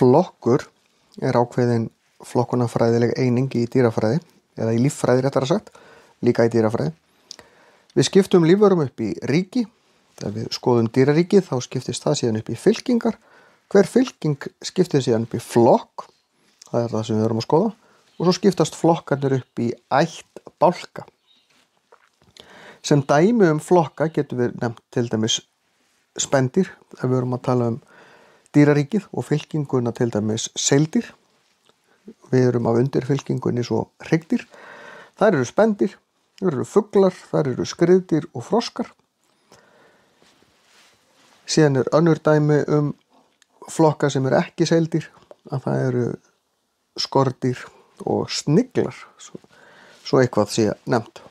flokkur er ákveðin flokkunafræðileg eining í dýrafræði eða í líffræði réttar að sagt, líka í dýrafræði. Við skiptum lífverum upp í ríki, þegar við skoðum dýraríkið þá skiptist það síðan upp í fylkingar, hver fylking skiptist síðan upp í flokk, það er það sem við verum að skoða, og svo skiptast flokkarnir upp í ætt bálka. Sem dæmi um flokka getum við nefnt til dæmis spendir, þegar við verum að tala um dýraríkið og fylkinguna til dæmis seildir. Við erum af undir fylkingunni svo hryggdir. Það eru spendir, það eru fugglar, það eru skriðdir og froskar. Síðan er önnur dæmi um flokka sem eru ekki seildir að það eru skordir og sniglar svo eitthvað sé nefnt